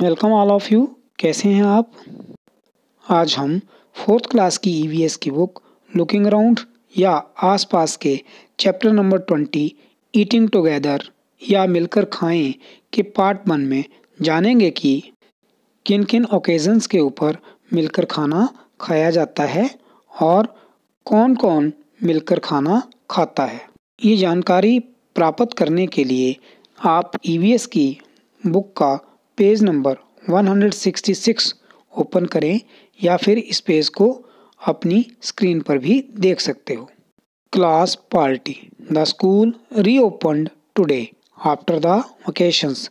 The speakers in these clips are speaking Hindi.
वेलकम ऑल ऑफ यू कैसे हैं आप आज हम फोर्थ क्लास की ई e की बुक लुकिंग अराउंड या आसपास के chapter number twenty eating together या मिलकर खाएं के पार्ट वन में जानेंगे कि किन किन ओकेजन्स के ऊपर मिलकर खाना खाया जाता है और कौन कौन मिलकर खाना खाता है ये जानकारी प्राप्त करने के लिए आप ई e की बुक का पेज नंबर 166 ओपन करें या फिर इस पेज को अपनी स्क्रीन पर भी देख सकते हो class party the school reopened today after the vacations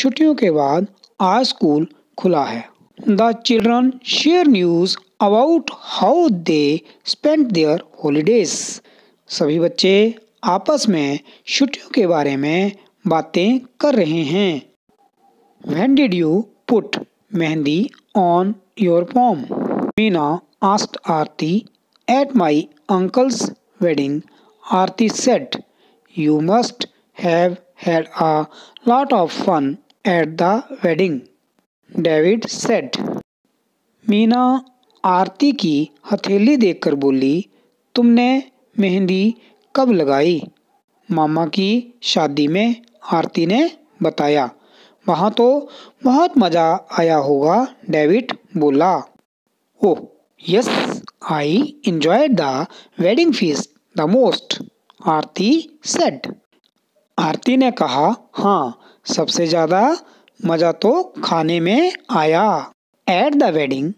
छुट्टियों के बाद आज स्कूल खुला है the children share news about how they spend their holidays सभी बच्चे आपस में छुट्टियों के बारे में बातें कर रहे हैं When did you put Mehndi on your palm? Meena asked aarti At my uncle's wedding, aarti said, You must have had a lot of fun at the wedding. David said. meena aarti ki hatheli dekhkar बोली tumne mehndi kab lagayi mama ki shaadi mein aarti ne bataya वहां तो बहुत मजा आया होगा डेविड बोला oh yes I enjoy the wedding feast the most Aarti said Aarti ने कहा हाँ सबसे ज़्यादा मज़ा तो खाने में आया at the wedding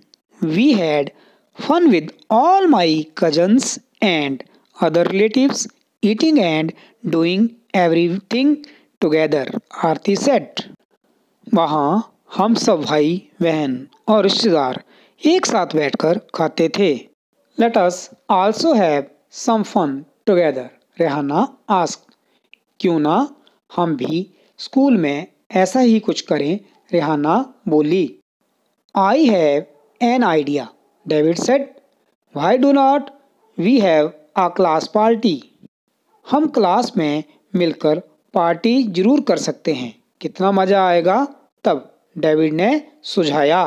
we had fun with all my cousins and other relatives and doing everything together Aarti said वहाँ हम सब भाई बहन और रिश्तेदार एक साथ बैठकर खाते थे let us also have some fun together Rehana ask क्यों ना हम भी स्कूल में ऐसा ही कुछ करें रेहाना बोली I have an idea David said why do not we have a class party हम क्लास में मिलकर पार्टी जरूर कर सकते हैं कितना मज़ा आएगा तब डेविड ने सुझाया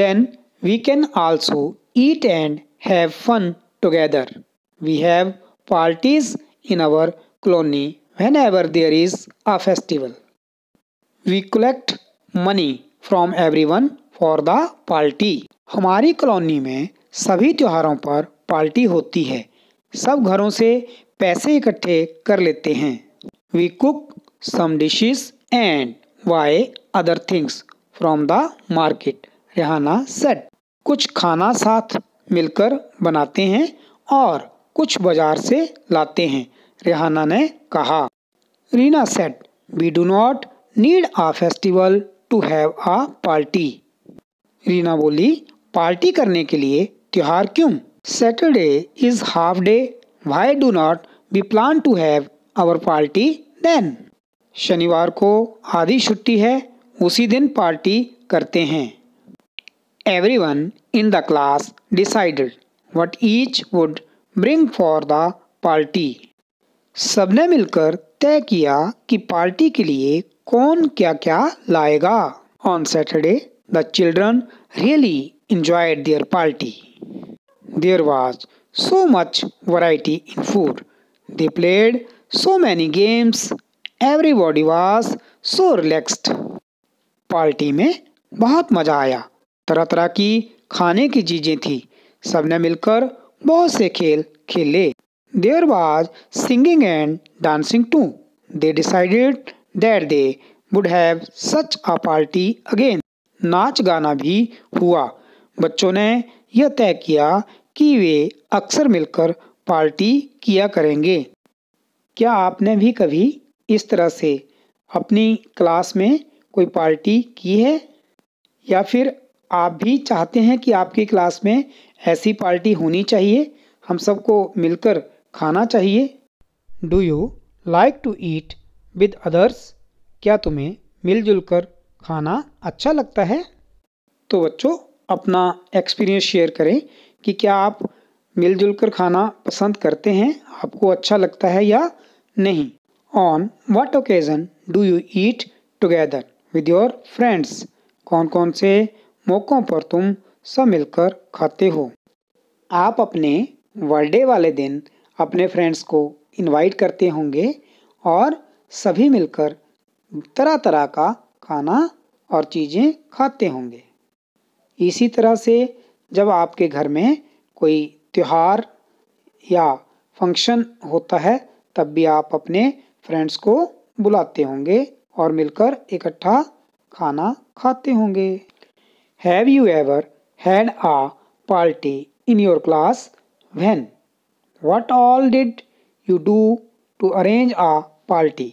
then we can also eat and have fun together we have parties in our colony whenever there is a festival we collect money from everyone for the party हमारी कॉलोनी में सभी त्योहारों पर पार्टी होती है सब घरों से पैसे इकट्ठे कर लेते हैं we cook some dishes and buy other things from the market Rihana said कुछ खाना साथ मिलकर बनाते हैं और कुछ बाजार से लाते हैं रिहाना ने कहा Reena said we do not need a festival to have a party Reena बोली पार्टी करने के लिए त्यौहार क्यों Saturday is half day why do not we plan to have our party then शनिवार को आधी छुट्टी है उसी दिन पार्टी करते हैं everyone in the class decided what each would bring for the party सबने मिलकर तय किया कि पार्टी के लिए कौन क्या क्या लाएगा on Saturday the children really enjoyed their party there was so much variety in food they played so many games everybody was so relaxed party में बहुत मज़ा आया तरह तरह की खाने की चीज़ें थी सबने मिलकर बहुत से खेल खेले there was singing and dancing too they decided that they would have such a party again नाच गाना भी हुआ बच्चों ने यह तय किया कि वे अक्सर मिलकर पार्टी किया करेंगे क्या आपने भी कभी इस तरह से अपनी क्लास में कोई पार्टी की है या फिर आप भी चाहते हैं कि आपकी क्लास में ऐसी पार्टी होनी चाहिए हम सबको मिलकर खाना चाहिए do you like to eat with others क्या तुम्हें मिलजुल कर खाना अच्छा लगता है तो बच्चों अपना एक्सपीरियंस शेयर करें कि क्या आप मिलजुल कर खाना पसंद करते हैं आपको अच्छा लगता है या नहीं on what occasion do you eat together with your friends कौन कौन से मौक़ों पर तुम सब मिलकर खाते हो आप अपने बर्थडे वाले दिन अपने फ्रेंड्स को इनवाइट करते होंगे और सभी मिलकर तरह तरह का खाना और चीज़ें खाते होंगे इसी तरह से जब आपके घर में कोई त्यौहार या फंक्शन होता है तब भी आप अपने फ्रेंड्स को बुलाते होंगे और मिलकर इकट्ठा खाना खाते होंगे have you ever had a party in your class when what all did you do to arrange a party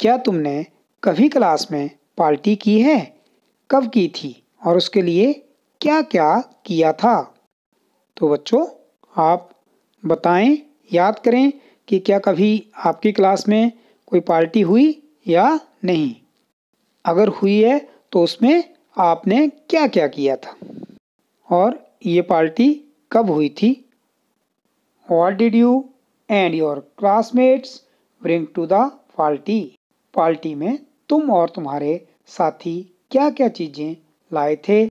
क्या तुमने कभी क्लास में पार्टी की है कब की थी और उसके लिए क्या क्या किया था तो बच्चों आप बताएं याद करें कि क्या कभी आपकी क्लास में कोई पार्टी हुई या नहीं अगर हुई है तो उसमें आपने क्या क्या किया था और ये पार्टी कब हुई थी what did you and your classmates bring to the party party में तुम और तुम्हारे साथी क्या क्या चीज़ें लाए थे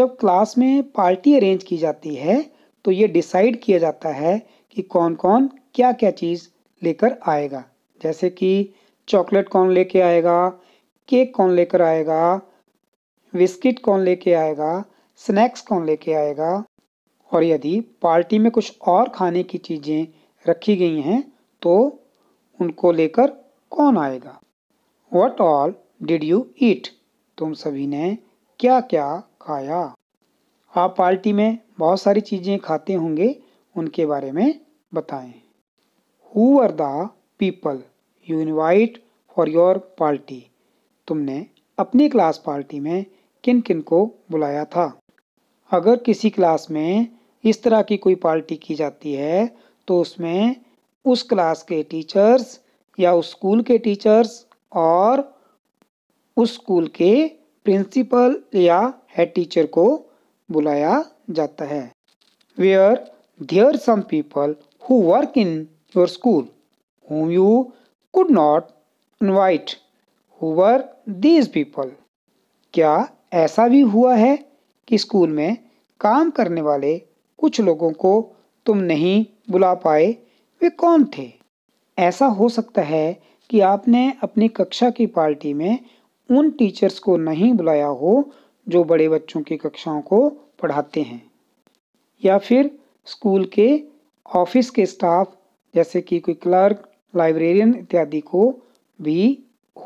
जब क्लास में पार्टी अरेंज की जाती है तो ये डिसाइड किया जाता है कि कौन कौन क्या क्या चीज़ लेकर आएगा जैसे कि चॉकलेट कौन लेके आएगा केक कौन लेकर आएगा बिस्किट कौन लेके आएगा स्नैक्स कौन लेके आएगा और यदि पार्टी में कुछ और खाने की चीज़ें रखी गई हैं तो उनको लेकर कौन आएगा what all did you eat तुम सभी ने क्या क्या खाया आप पार्टी में बहुत सारी चीज़ें खाते होंगे उनके बारे में बताएं who are the people you invite for your party तुमने अपनी क्लास पार्टी में किन किन को बुलाया था अगर किसी क्लास में इस तरह की कोई पार्टी की जाती है तो उसमें उस क्लास के टीचर्स या उस स्कूल के टीचर्स और उस स्कूल के प्रिंसिपल या हेड टीचर को बुलाया जाता है were there some people who work in your school, whom you could not invite. Who were these people? क्या ऐसा भी हुआ है कि स्कूल में काम करने वाले कुछ लोगों को तुम नहीं बुला पाए वे कौन थे ऐसा हो सकता है कि आपने अपनी कक्षा की पार्टी में उन टीचर्स को नहीं बुलाया हो जो बड़े बच्चों की कक्षाओं को पढ़ाते हैं या फिर स्कूल के ऑफिस के स्टाफ जैसे कि कोई क्लर्क लाइब्रेरियन इत्यादि को भी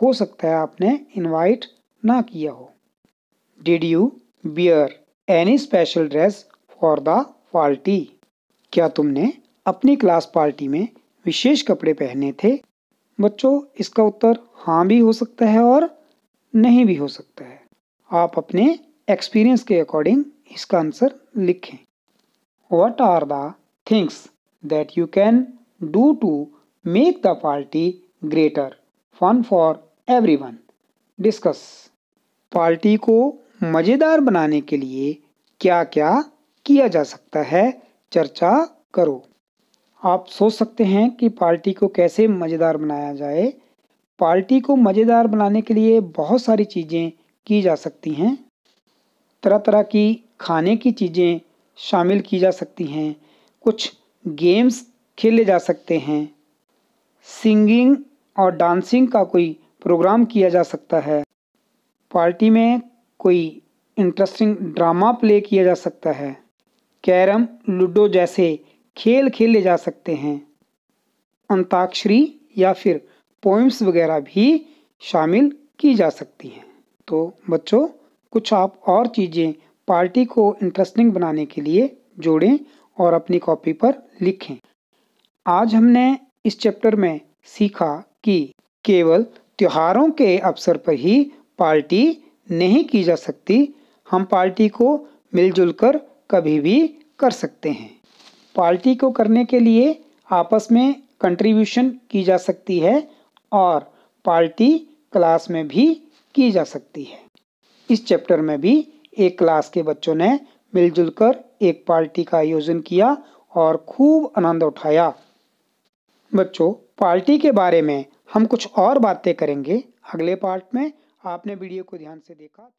हो सकता है आपने इनवाइट ना किया हो did you wear any special dress for the party क्या तुमने अपनी क्लास पार्टी में विशेष कपड़े पहने थे बच्चों इसका उत्तर हाँ भी हो सकता है और नहीं भी हो सकता है आप अपने एक्सपीरियंस के अकॉर्डिंग इसका आंसर लिखें what are the things that you can do to make the party greater, fun for everyone. Discuss. Party को मजेदार बनाने के लिए क्या क्या किया जा सकता है चर्चा करो आप सोच सकते हैं कि पार्टी को कैसे मज़ेदार बनाया जाए पार्टी को मज़ेदार बनाने के लिए बहुत सारी चीज़ें की जा सकती हैं तरह तरह की खाने की चीज़ें शामिल की जा सकती हैं कुछ गेम्स खेले जा सकते हैं सिंगिंग और डांसिंग का कोई प्रोग्राम किया जा सकता है पार्टी में कोई इंटरेस्टिंग ड्रामा प्ले किया जा सकता है कैरम लूडो जैसे खेल खेले जा सकते हैं अंताक्षरी या फिर पोइम्स वगैरह भी शामिल की जा सकती हैं तो बच्चों कुछ आप और चीज़ें पार्टी को इंटरेस्टिंग बनाने के लिए जोड़ें और अपनी कॉपी पर लिखें आज हमने इस चैप्टर में सीखा कि केवल त्योहारों के अवसर पर ही पार्टी नहीं की जा सकती हम पार्टी को मिलजुल कर कभी भी कर सकते हैं पार्टी को करने के लिए आपस में कंट्रीब्यूशन की जा सकती है और पार्टी क्लास में भी की जा सकती है इस चैप्टर में भी एक क्लास के बच्चों ने मिलजुल कर एक पार्टी का आयोजन किया और खूब आनंद उठाया बच्चों पार्टी के बारे में हम कुछ और बातें करेंगे अगले पार्ट में आपने वीडियो को ध्यान से देखा